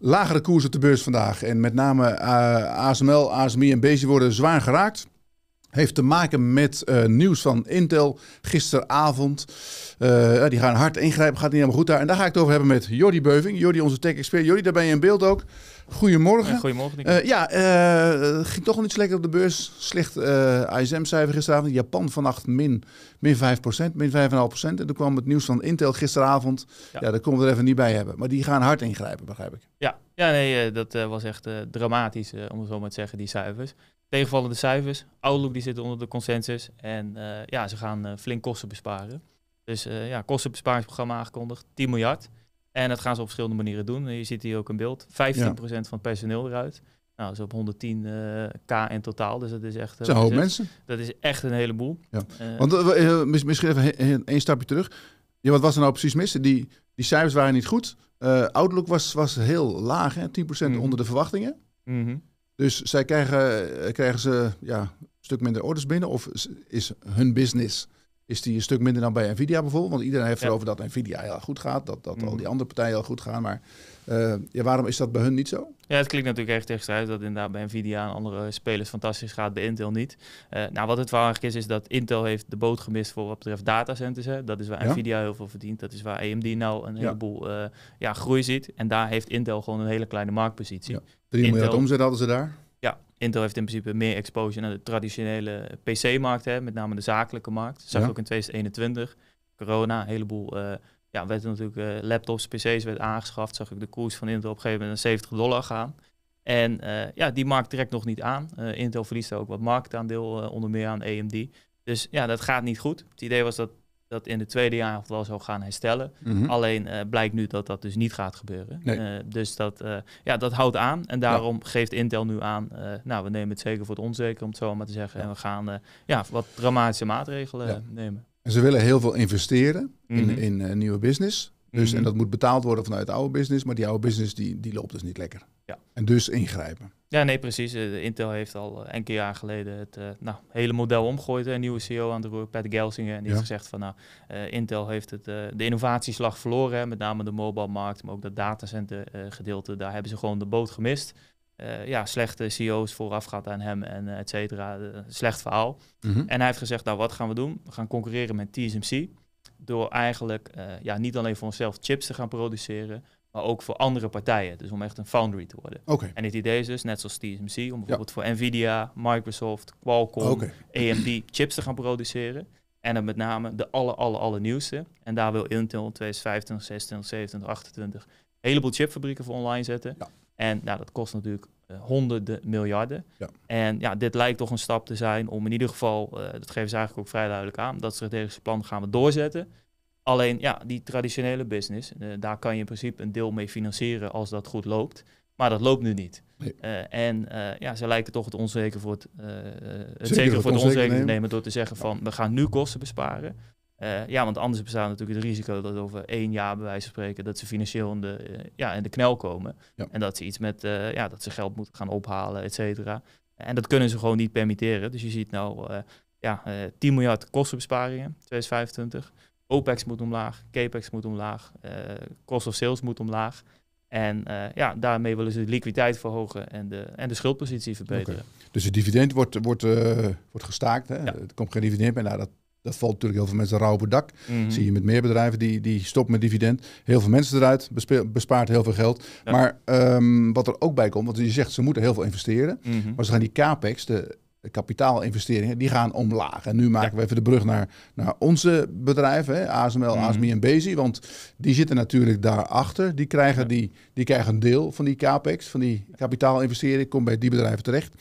Lagere koers op de beurs vandaag. En met name eh, ASML, ASMI en BC worden zwaar geraakt. Heeft te maken met eh, nieuws van Intel gisteravond. Eh, die gaan hard ingrijpen, gaat niet helemaal goed daar. En daar ga ik het over hebben met Jordi Beuving. Jordi, onze tech-expert. Jordi, daar ben je in beeld ook. Goedemorgen. Ja, goedemorgen. Eh, ja, ging toch wel iets lekker op de beurs. Slecht ISM-cijfer gisteravond. Japan vannacht min, min 5%, min 5,5%. En toen kwam het nieuws van Intel gisteravond. Ja, ja daar komen we er even niet bij hebben. Maar die gaan hard ingrijpen, begrijp ik. Ja, ja nee, dat was echt dramatisch, om het zo maar te zeggen, die cijfers tegenvallende cijfers. Outlook die zit onder de consensus. En eh, ja, ze gaan eh, flink kosten besparen. Dus eh, ja, kostenbesparingsprogramma aangekondigd, 10 miljard. En dat gaan ze op verschillende manieren doen. Je ziet hier ook een beeld, 15% van het personeel eruit. Nou, dat is op 110k in totaal. Dus dat is echt... Dat een hoop mensen. Dat is echt een heleboel. Ja. Want misschien even één stapje terug. Ja, wat was er nou precies mis? Die, die cijfers waren niet goed. Outlook was, was heel laag, 10% mhm. onder de verwachtingen. Mm dus zij krijgen, eh, krijgen ze ja, een stuk minder orders binnen of is hun business is die een stuk minder dan bij Nvidia bijvoorbeeld. Want iedereen heeft erover dat Nvidia heel goed gaat, dat, dat al mm. die andere partijen heel goed gaan. Maar eh, ja, waarom is dat bij hun niet zo? Ja, het klinkt natuurlijk echt tegenstrijdig dat inderdaad bij Nvidia en andere spelers fantastisch gaat, bij Intel niet. Eh, nou, wat het wel eigenlijk is, is dat Intel heeft de boot gemist voor wat betreft datacenters. Dat is waar Nvidia heel veel verdient. Dat is waar AMD nou een heleboel eh, ja, groei ziet. En daar heeft Intel gewoon een hele kleine marktpositie. Ja. 3 miljard omzet hadden ze daar. Intel heeft in principe meer exposure naar de traditionele PC-markt, hè, met name de zakelijke markt. Dat zag ja. ook in 2021. Corona, een heleboel eh, ja, werd natuurlijk, eh, laptops, PC's werd aangeschaft. Zag ik de koers van Intel op een gegeven moment naar 70 dollar gaan. En eh, ja, die markt trekt nog niet aan. Intel verliest ook wat marktaandeel, onder meer aan AMD. Dus ja, dat gaat niet goed. Het idee was dat dat in de tweede jaar wel zou gaan herstellen. Mhm. Alleen eh, blijkt nu dat dat dus niet gaat gebeuren. Eh, dus dat, eh, ja, dat houdt aan. En daarom geeft Intel nu aan, nou, we nemen het zeker voor het onzeker, om het zo maar te zeggen. En we gaan ja, wat dramatische maatregelen ja. nemen. En ze willen heel veel investeren in, mm nieuwe business. Dus, En mhm. dat moet betaald worden vanuit oude business. Maar die oude business die, die loopt dus niet lekker. Ja. En dus ingrijpen. Ja, nee, precies. Eh, Intel heeft al eh, enkele jaar geleden het eh, nou, hele model omgooid Een nieuwe CEO aan de roer, Pat Gelsingen. En die heeft gezegd van, nou, Intel heeft het, de innovatieslag verloren. met name de mobile markt, maar ook dat datacenter gedeelte. Daar hebben ze gewoon de boot gemist. ja, slechte CEO's vooraf gaat aan hem en et cetera. slecht verhaal. Mhm. En hij heeft gezegd, nou, wat gaan we doen? We gaan concurreren met TSMC. Door eigenlijk ja, niet alleen voor onszelf chips te gaan produceren maar ook voor andere partijen. Dus om echt een foundry te worden. Okay. En het idee is dus, net zoals TSMC, om bijvoorbeeld voor Nvidia, Microsoft, Qualcomm, AMD chips te gaan produceren. En dan met name de alle, alle, alle nieuwste. En daar wil Intel 2025, 26, 27, 28 een heleboel chipfabrieken voor online zetten. Ja. En nou, dat kost natuurlijk eh, honderden miljarden. Ja. En ja, dit lijkt toch een stap te zijn om in ieder geval, eh, dat geven ze eigenlijk ook vrij duidelijk aan, dat strategische plan gaan we doorzetten. Alleen ja, die traditionele business, eh, daar kan je in principe een deel mee financieren als dat goed loopt. Maar dat loopt nu niet. Eh, en eh, ja, ze lijken toch het onzeker voor het, het zeker, voor het onzeker, nemen. te nemen door te zeggen van we gaan nu kosten besparen. ja, want anders bestaat natuurlijk het risico dat over één jaar bij wijze van spreken dat ze financieel in de, ja, in de knel komen. En dat ze iets met ja, dat ze geld moeten gaan ophalen, et cetera. En dat kunnen ze gewoon niet permitteren. Dus je ziet nou ja, 10 miljard kostenbesparingen, 2025. OPEX moet omlaag, CAPEX moet omlaag, eh, cost of sales moet omlaag. En eh, ja, daarmee willen ze de liquiditeit verhogen en de, en de schuldpositie verbeteren. Dus het dividend wordt, wordt, eh, wordt gestaakt. Hè? Er komt geen dividend meer. Nou, dat, dat valt natuurlijk heel veel mensen rauw op het dak. Mhm. Zie je met meer bedrijven die, die stoppen met dividend. Heel veel mensen eruit, bespaart heel veel geld. Maar ehm, wat er ook bij komt, want je zegt ze moeten heel veel investeren. Mhm. Maar ze gaan die capex, de kapitaalinvesteringen, die gaan omlaag. En nu maken we even de brug naar, naar onze bedrijven, ASML, mhm. ASMI en Bezi. Want die zitten natuurlijk daarachter. Die krijgen, die, die krijgen een deel van die capex, van die kapitaalinvestering, komt bij die bedrijven terecht.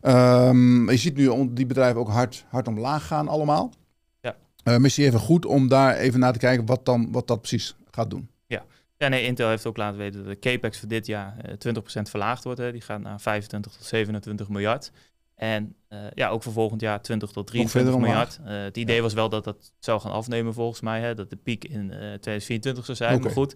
Ehm, je ziet nu die bedrijven ook hard, hard omlaag gaan allemaal. Ja. Uh, misschien even goed om daar even naar te kijken wat, dan, wat dat precies gaat doen. Ja. en nee, Intel heeft ook laten weten dat de capex voor dit jaar 20% eh, verlaagd wordt. Hè. Die gaat naar 25 tot 27 miljard. En eh, ja, ook voor volgend jaar 20 tot 23 miljard. Eh, het idee was wel dat dat zou gaan afnemen volgens mij. Hè, dat de piek in uh, eh, 2024 zou zijn. Maar goed,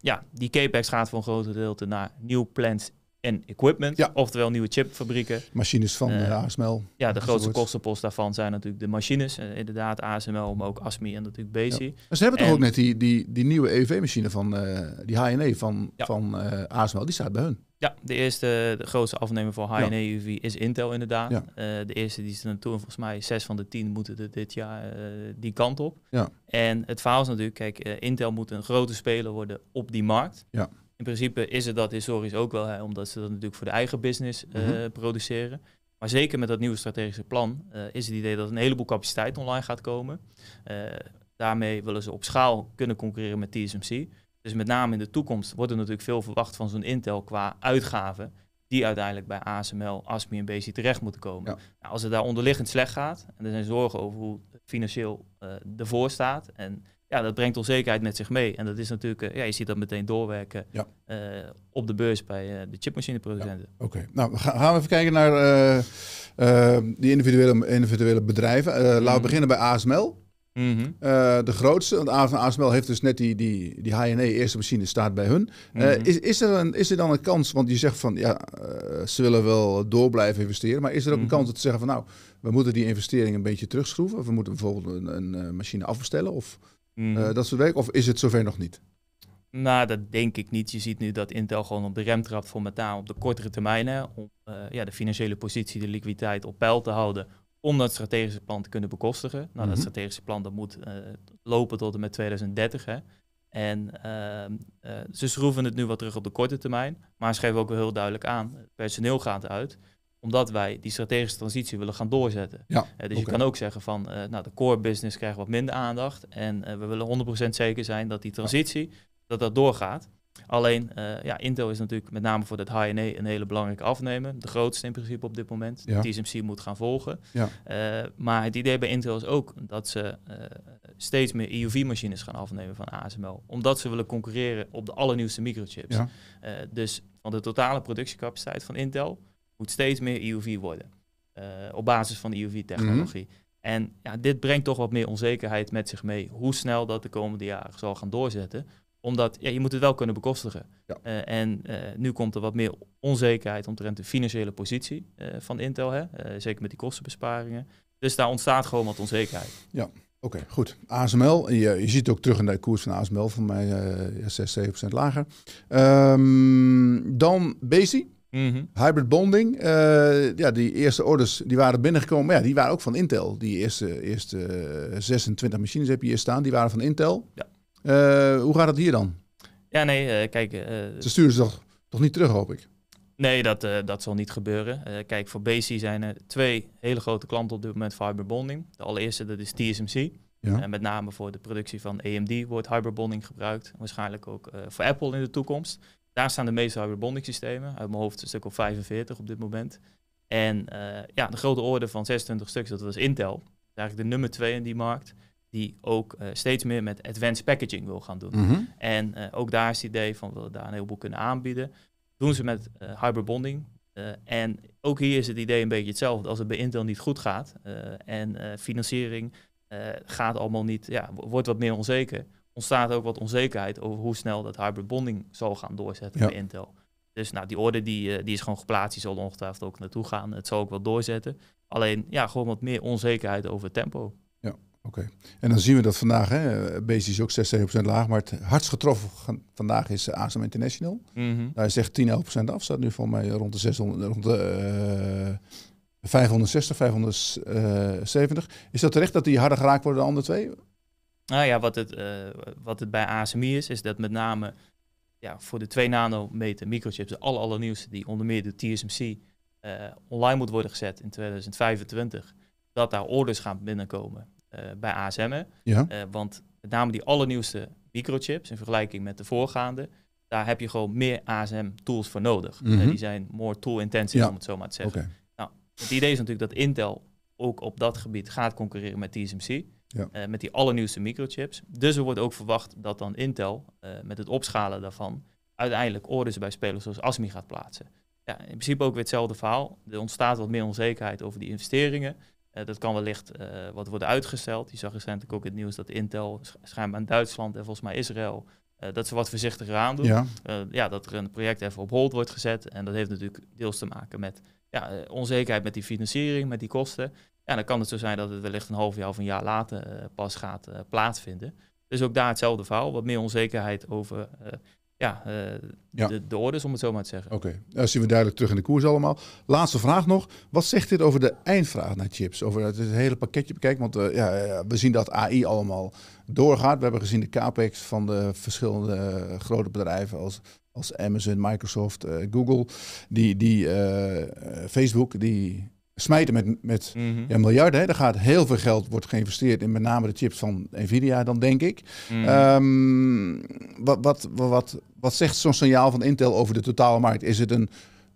ja, die capex gaat voor een groot gedeelte naar nieuw plants en equipment. Ja. Oftewel nieuwe chipfabrieken. Machines van ASML. Ja, de grootste kostenpost daarvan zijn natuurlijk de machines. inderdaad, ASML, maar ook ASMI en natuurlijk BC. Maar ze hebben toch ook net die, die, die nieuwe ev machine van die HNE van, van ASML. Die staat bij hun. Ja, de eerste, de grootste afnemer voor high-end EUV is Intel inderdaad. Eh, de eerste die ze naartoe en volgens mij zes van de tien moeten dit jaar eh, die kant op. Ja. En het verhaal is natuurlijk, kijk, eh, Intel moet een grote speler worden op die markt. Ja. In principe is het dat historisch ook wel, hè, omdat ze dat natuurlijk voor de eigen business mhm. produceren. Maar zeker met dat nieuwe strategische plan is het idee dat een heleboel capaciteit online gaat komen. daarmee willen ze op schaal kunnen concurreren met TSMC. Dus met name in de toekomst wordt er natuurlijk veel verwacht van zo'n Intel qua uitgaven. Die uiteindelijk bij ASML, ASMI en BC terecht moeten komen. Nou, als het daar onderliggend slecht gaat. En er zijn zorgen over hoe het financieel uh, ervoor staat. En ja, dat brengt onzekerheid met zich mee. En dat is natuurlijk, eh, ja, je ziet dat meteen doorwerken eh, op de beurs bij de chipmachineproducenten. Ja, Oké, nou we gaan we even kijken naar die individuele, individuele bedrijven. laten we mhm. beginnen bij ASML. Mhm. Eh, de grootste, want ASML heeft dus net die, die, die HNE eerste machine staat bij hun. Eh, mhm. is, is, er een, is er dan een kans, want je zegt van ja, eh, ze willen wel door blijven investeren, maar is er ook een mhm. kans om te zeggen van nou, we moeten die investering een beetje terugschroeven? Of we moeten bijvoorbeeld een, machine afbestellen of dat soort werk? Of is het zover nog niet? Nou, dat denk ik niet. Je ziet nu dat Intel gewoon op de rem trapt voor metaal op de kortere termijnen om ja, de financiële positie, de liquiditeit op peil te houden om dat strategische plan te kunnen bekostigen. Nou, dat mhm. strategische plan dat moet eh, lopen tot en met 2030. Hè. En ehm, eh, ze schroeven het nu wat terug op de korte termijn, maar schrijven ook wel heel duidelijk aan, het personeel gaat uit, omdat wij die strategische transitie willen gaan doorzetten. Ja, eh, dus je kan ook zeggen van, nou, de core business krijgt wat minder aandacht en we willen 100% zeker zijn dat die transitie, dat dat doorgaat. Alleen, eh, ja, Intel is natuurlijk met name voor dat HNE een hele belangrijke afnemer. De grootste in principe op dit moment. Die TSMC moet gaan volgen. Eh, maar het idee bij Intel is ook dat ze eh, steeds meer EUV-machines gaan afnemen van ASML. Omdat ze willen concurreren op de allernieuwste microchips. dus van de totale productiecapaciteit van Intel moet steeds meer EUV worden. op basis van EUV-technologie. Mhm. En ja, dit brengt toch wat meer onzekerheid met zich mee. Hoe snel dat de komende jaren zal gaan doorzetten omdat ja, je moet het wel kunnen bekostigen. Eh, en eh, nu komt er wat meer onzekerheid omtrent de financiële positie eh, van Intel. Hè? zeker met die kostenbesparingen. Dus daar ontstaat gewoon wat onzekerheid. Ja, oké, goed. ASML, je, je ziet ook terug in de koers van ASML, van mij 6, 7% lager. Ehm, dan Bezi. Mhm. Hybrid bonding, ja, die eerste orders die waren binnengekomen, maar ja, die waren ook van Intel. Die eerste, eerste 26 machines heb je hier staan, die waren van Intel. Ja. Eh, hoe gaat het hier dan? Ja, nee, eh, kijk... Eh, ze sturen ze toch, toch niet terug, hoop ik? Nee, dat, dat zal niet gebeuren. kijk, voor BC zijn er twee hele grote klanten op dit moment voor hyperbonding. De allereerste, dat is TSMC. Ja. met name voor de productie van AMD wordt hyperbonding gebruikt. Waarschijnlijk ook voor Apple in de toekomst. Daar staan de meeste hyperbonding systemen. Uit mijn hoofd een stuk of 45 op dit moment. En ja, de grote orde van 26 stuks, dat was Intel. eigenlijk de nummer twee in die markt die ook eh, steeds meer met advanced packaging wil gaan doen. Mhm. En eh, ook daar is het idee van we willen daar een heleboel kunnen aanbieden. Doen ze met uh, bonding en ook hier is het idee een beetje hetzelfde. Als het bij Intel niet goed gaat en financiering gaat allemaal niet, ja, wordt wat meer onzeker. Ontstaat ook wat onzekerheid over hoe snel dat hybrid bonding zal gaan doorzetten bij Intel. Dus nou, die orde die, die is gewoon geplaatst. Die zal ongetwijfeld ook naartoe gaan. Het zal ook wel doorzetten. Alleen ja, gewoon wat meer onzekerheid over tempo. Oké, en dan zien we dat vandaag, hè, basis is ook 6-7% laag, maar het hardst getroffen vandaag is ASM International. Mhm. Daar is echt 10-11% af, staat nu voor mij rond de, 600, rond de uh, 560, 570. Is dat terecht dat die harder geraakt worden dan de andere twee? Nou ja, wat het, eh, wat het bij ASMI is, is dat met name ja, voor de 2 nanometer microchips, de aller, allernieuwste die onder meer door TSMC eh, online moet worden gezet in 2025, dat daar orders gaan binnenkomen. Eh, bij ASM'en. Ja. Eh, want met name die allernieuwste microchips in vergelijking met de voorgaande, daar heb je gewoon meer ASM-tools voor nodig. Eh, mhm. die zijn more tool-intensive, om het zo maar te zeggen. Nou, het idee is natuurlijk dat Intel ook op dat gebied gaat concurreren met TSMC. Ja. met die allernieuwste microchips. Dus er wordt ook verwacht dat dan Intel met het opschalen daarvan uiteindelijk orders bij spelers zoals ASMI gaat plaatsen. Ja, in principe ook weer hetzelfde verhaal. Er ontstaat wat meer onzekerheid over die investeringen. Eh, dat kan wellicht eh, wat worden uitgesteld. Je zag recentelijk ook het nieuws dat Intel schijnbaar in Duitsland en volgens mij Israël eh, dat ze wat voorzichtiger aan doen. Ja. ja, dat er een project even op hold wordt gezet. En dat heeft natuurlijk deels te maken met ja, onzekerheid met die financiering, met die kosten. Ja, dan kan het zo zijn dat het wellicht een half jaar of een jaar later pas gaat plaatsvinden. Dus ook daar hetzelfde verhaal. Wat meer onzekerheid over eh, ja, De, de orders, om het zo maar te zeggen. Oké, okay. dan zien we duidelijk terug in de koers allemaal. Laatste vraag nog. Wat zegt dit over de eindvraag naar chips? Over het hele pakketje bekijken? Want uh, ja, we zien dat AI allemaal doorgaat. We hebben gezien de capex van de verschillende grote bedrijven als, als Amazon, Microsoft, Google, die, die Facebook, die smijten met, met mhm. ja, miljarden. Hè. Er gaat heel veel geld wordt geïnvesteerd in met name de chips van Nvidia, dan denk ik. Mhm. Ehm, wat, wat, wat, wat zegt zo'n signaal van Intel over de totale markt? Is het een,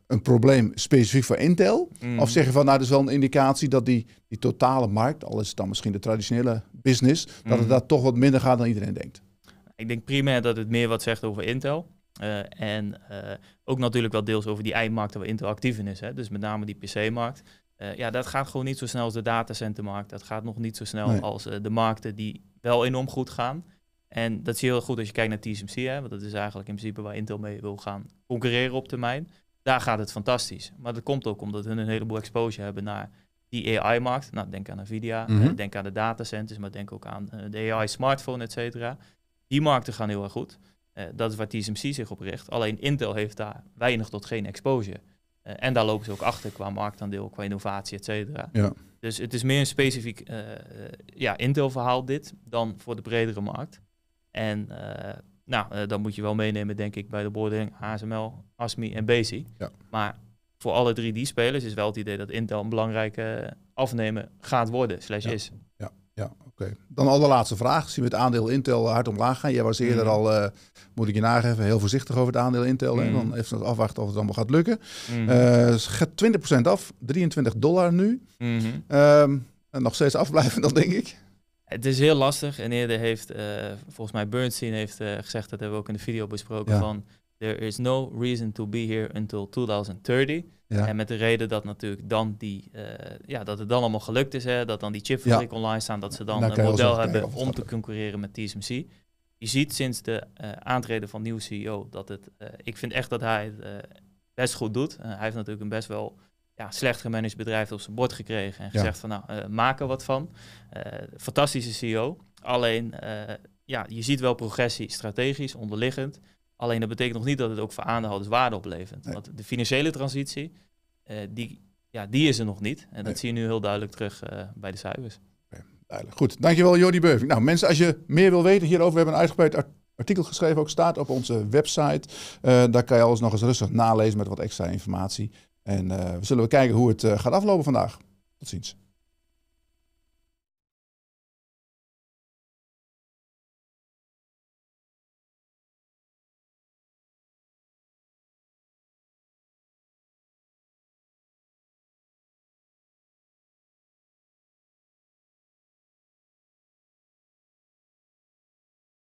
een probleem specifiek voor Intel? Mhm. Of Of zeggen van nou, dat is wel een indicatie dat die, die totale markt, al is het dan misschien de traditionele business, dat het daar toch wat minder gaat dan iedereen denkt? Ik denk primair dat het meer wat zegt over Intel. Eh, en eh, ook natuurlijk wel deels over die eindmarkten waar Intel actief in is. Hè? Dus met name die PC-markt. Eh, ja, dat gaat gewoon niet zo snel als de datacentermarkt. Dat gaat nog niet zo snel als eh, de markten die wel enorm goed gaan. En dat zie je heel goed als je kijkt naar TSMC, hè, want dat is eigenlijk in principe waar Intel mee wil gaan concurreren op termijn. Daar gaat het fantastisch. Maar dat komt ook omdat hun een heleboel exposure hebben naar die AI-markt. Nou, denk aan Nvidia, eh, mhm. denk aan de datacenters, maar denk ook aan de AI-smartphone, et cetera. Die markten gaan heel erg goed. dat is waar TSMC zich op richt. Alleen Intel heeft daar weinig tot geen exposure. Eh, en daar lopen ze ook achter qua marktaandeel, qua innovatie, et cetera. Ja. Dus het is meer een specifiek eh, eh, ja, Intel-verhaal dit dan voor de bredere markt. En nou, dan moet je wel meenemen, denk ik, bij de boarding ASML, ASMI en BASI. Ja. Maar voor alle drie die spelers is wel het idee dat Intel een belangrijke afnemer gaat worden, slash is. Ja, ja dan al de laatste vraag. Zien we het aandeel Intel hard omlaag gaan? Jij was eerder mhm. al, eh, moet ik je nageven, heel voorzichtig over het aandeel Intel. En mhm. dan even afwachten of het allemaal gaat lukken. Mm. gaat 20% af, 23 dollar nu. Mhm. Ehm, en nog steeds afblijven dan, denk ik. Het is heel lastig. En eerder heeft, eh, volgens mij Bernstein heeft gezegd, dat hebben we ook in de video besproken, van there is no reason to be here until 2030. En met de reden dat natuurlijk dan die, eh, ja, dat het dan allemaal gelukt is, hè, dat dan die chipfabriek online staan, dat ze dan, een model hebben om te concurreren met TSMC. Je ziet sinds de eh, aantreden van nieuwe CEO dat het, eh, ik vind echt dat hij het best goed doet. hij heeft natuurlijk een best wel ja, slecht gemanaged bedrijf op zijn bord gekregen en gezegd van nou, maken er wat van. fantastische CEO. Alleen, ja, je ziet wel progressie strategisch, onderliggend. Alleen dat betekent nog niet dat het ook voor aandeelhouders waarde oplevert. Want de financiële transitie, eh, die, ja, die is er nog niet. En dat zie je nu heel duidelijk terug eh, bij de cijfers. Okay, Goed, dankjewel Jordi Beuving. Nou mensen, als je meer wil weten hierover, we hebben een uitgebreid artikel geschreven, ook staat op onze website. Uh, daar kan je alles nog eens rustig nalezen met wat extra informatie. En we zullen we kijken hoe het gaat aflopen vandaag. Tot ziens.